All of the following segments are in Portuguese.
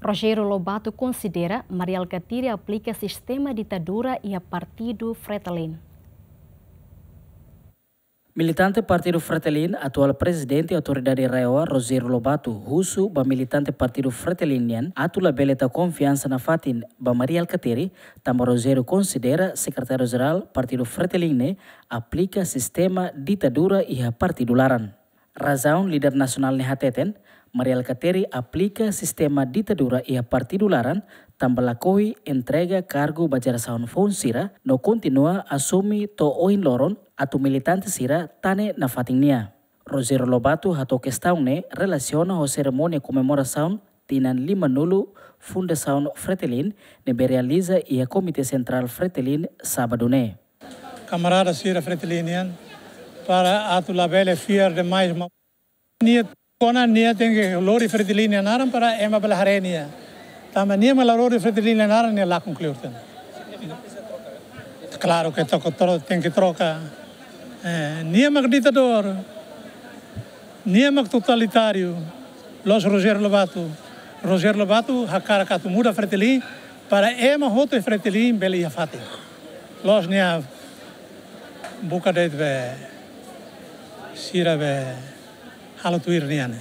Rogério Lobato considera Mariel Gatiri aplica sistema ditadura e a partido Fretilin. Militante Partido Fretilin, atual presidente e autoridade raiwa Roseiro Lobato, russo, ba militante Partido Fretilinian, atula beleta confiança na Fatin, ba Maria Alcateri, tamo Roseiro considera secretário-geral Partido Fretiline aplica sistema ditadura e a partidularan. Razão, líder nacional Nehateten, Kateri aplica sistema ditadura e a Partidularan do entrega kargo entrega cargo Bajarasaun Fon Sira, no continua Asumi to oin loron atu militante Sira tane na fatingnia. Rosero Lobato Relasiona Ho ne relaciona o cerimônia comemoração tinan lima nulu Funda Fretelin ne realiza e a Komite Central Fretelin Sabadune. ne. Sira Fretelinian, para atu labele fier demais ma... Kona nia tengi lori fertilini naran para ema pela harenia. Tama nia mala lori fertilini naran nia lakun kliurten. Claro que toco todo tem que trocar. É, eh, nia mag ditador. Nia mag totalitário. Los Roger Lobato. Roger Lobato hakara katu muda fertilini para ema hoto fertilini beli hafati. Los nia buka det ve. Sira ve. Halatuirniane.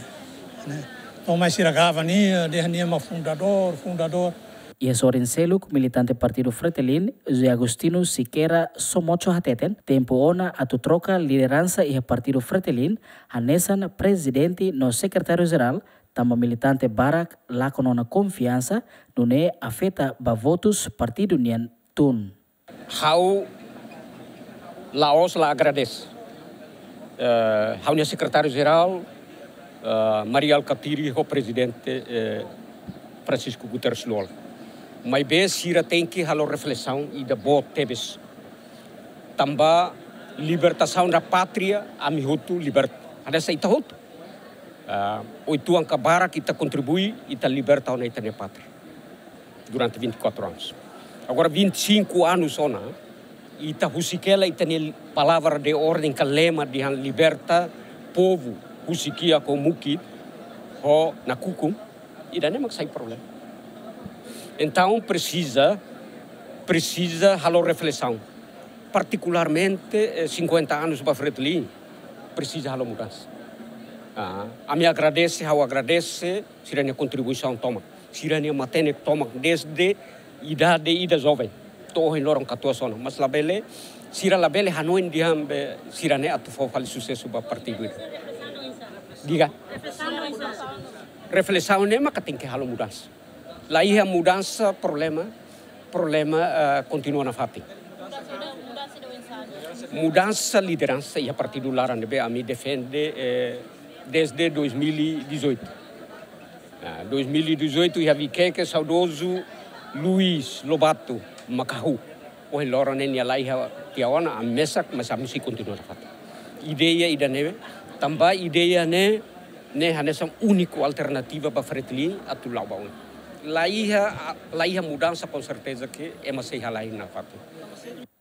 Então, mais Siragavania, Dehaniama fundador, fundador. Y es Orenceluk, militante partido Fretilin, de Agustino Siqueira Somocho Hateten, tempo ona a tu troca e o partido Fretelil, anesan presidente no secretário geral, tamba militante Barak confiança, confianza, dune afeta do partido nian tun. How Laos la agradece eh, reuniu secretário-geral, eh, Mariel Capiri, o presidente eh, Francisco Guterres Lula. Mas bem, Sira tem que fazer reflexão e da boa teves. Também libertação da pátria, a minha liberta. Nessa ita hotu. Uh, oito anos cabara que contribui e está liberta a nossa pátria durante 24 anos. Agora 25 anos ona, e está husiquela e está palavra de ordem que lema de liberta povo kusikia com muki ho na kukum e daí não é sai problema então precisa precisa halo reflexão particularmente 50 eh, anos para frente precisa halo mudança ah, a me agradece ao agradece sirene contribuição toma sirene matene toma desde idade ida jovem torre loron 14 anos mas lá bele sira labele hanoin diam be sira ne atu fofal suse suba partido diga reflexão nema kating que halo mudança lá ia mudança eh, problema problema uh, continua na fapi mudança eh, liderança e a partido Larandebe a me defende eh, desde 2018 2018 ia vikeke saudoso Luiz Lobato Macahu. O relógio nem ia lá ia Tiawana am mesak masam si continuar fata. Ideia idane tamba ideia ne ne hanesam único alternativa para fretli atu laubau. La hija la hija mudança com certeza que e fata.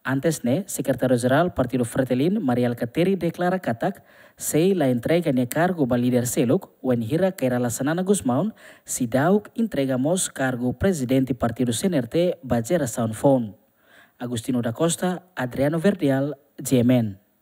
Antes ne, secretario Jeral Partido Fratelin Mariel Kateri deklara Katak, se la entrega ne kargo ba Seluk, wen hira kaira la sanana Guzmán, si dauk mos kargo presidente Partido Senerte, bajera Soundphone. Agustino da Costa, Adriano Verdial, Jemen.